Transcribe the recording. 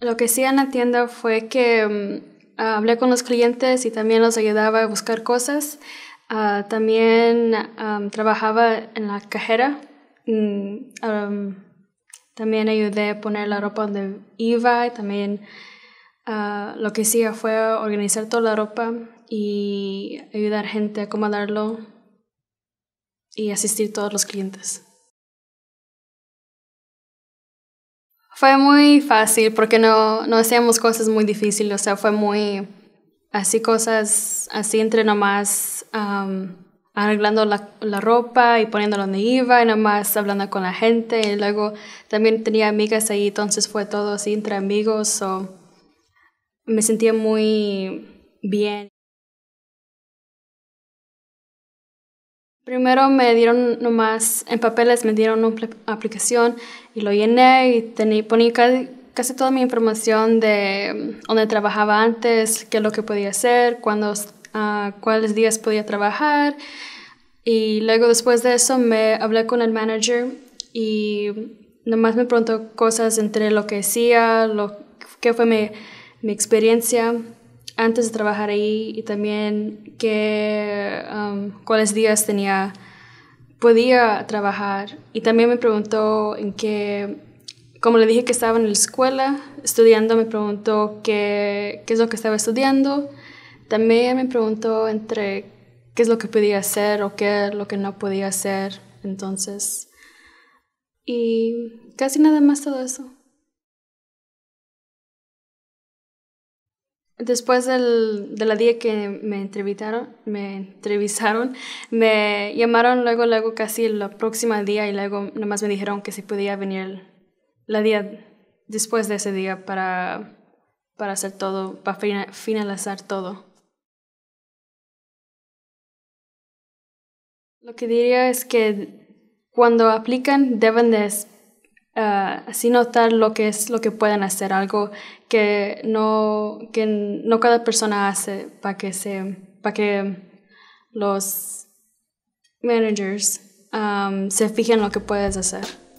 Lo que hacía en la tienda fue que mm, hablé con los clientes y también los ayudaba a buscar cosas. Ah, también trabajaba en la cajera. Mm, también ayudé a poner la ropa donde iba. Y también ah, lo que hacía fue organizar toda la ropa y ayudar gente a acomodarlo y asistir a todos los clientes. Fue muy fácil porque no, no hacíamos cosas muy difíciles, o sea, fue muy así cosas, así entre nomás arreglando la, ropa y poniéndolo donde iba y nomás hablando con la gente. Y luego también tenía amigas ahí, entonces fue todo así entre amigos, o me sentía muy bien. Primero me dieron nomás, en papeles me dieron una aplicación y lo llené y tenía, ponía casi toda mi información de mm, dónde trabajaba antes, qué es lo que podía hacer, cuándo, ah, cuáles días podía trabajar. Y luego después de eso me hablé con el manager y nomás me preguntó cosas entre lo que hacía, lo, qué fue mi, mi experiencia antes de trabajar ahí y también que, um, cuáles días tenía, podía trabajar. Y también me preguntó en qué, como le dije que estaba en la escuela estudiando, me preguntó qué, qué es lo que estaba estudiando. También me preguntó entre qué es lo que podía hacer o qué es lo que no podía hacer. Entonces, y casi nada más todo eso. Después del, de la día que me entrevistaron, me entrevistaron, me llamaron luego, luego casi el próximo día y luego nomás me dijeron que si podía venir la día después de ese día para, para hacer todo, para finalizar todo. Lo que diría es que cuando aplican deben de Ah, así notar lo que es lo que pueden hacer, algo que no, que no cada persona hace para que se para que los managers se fijen lo que puedes hacer.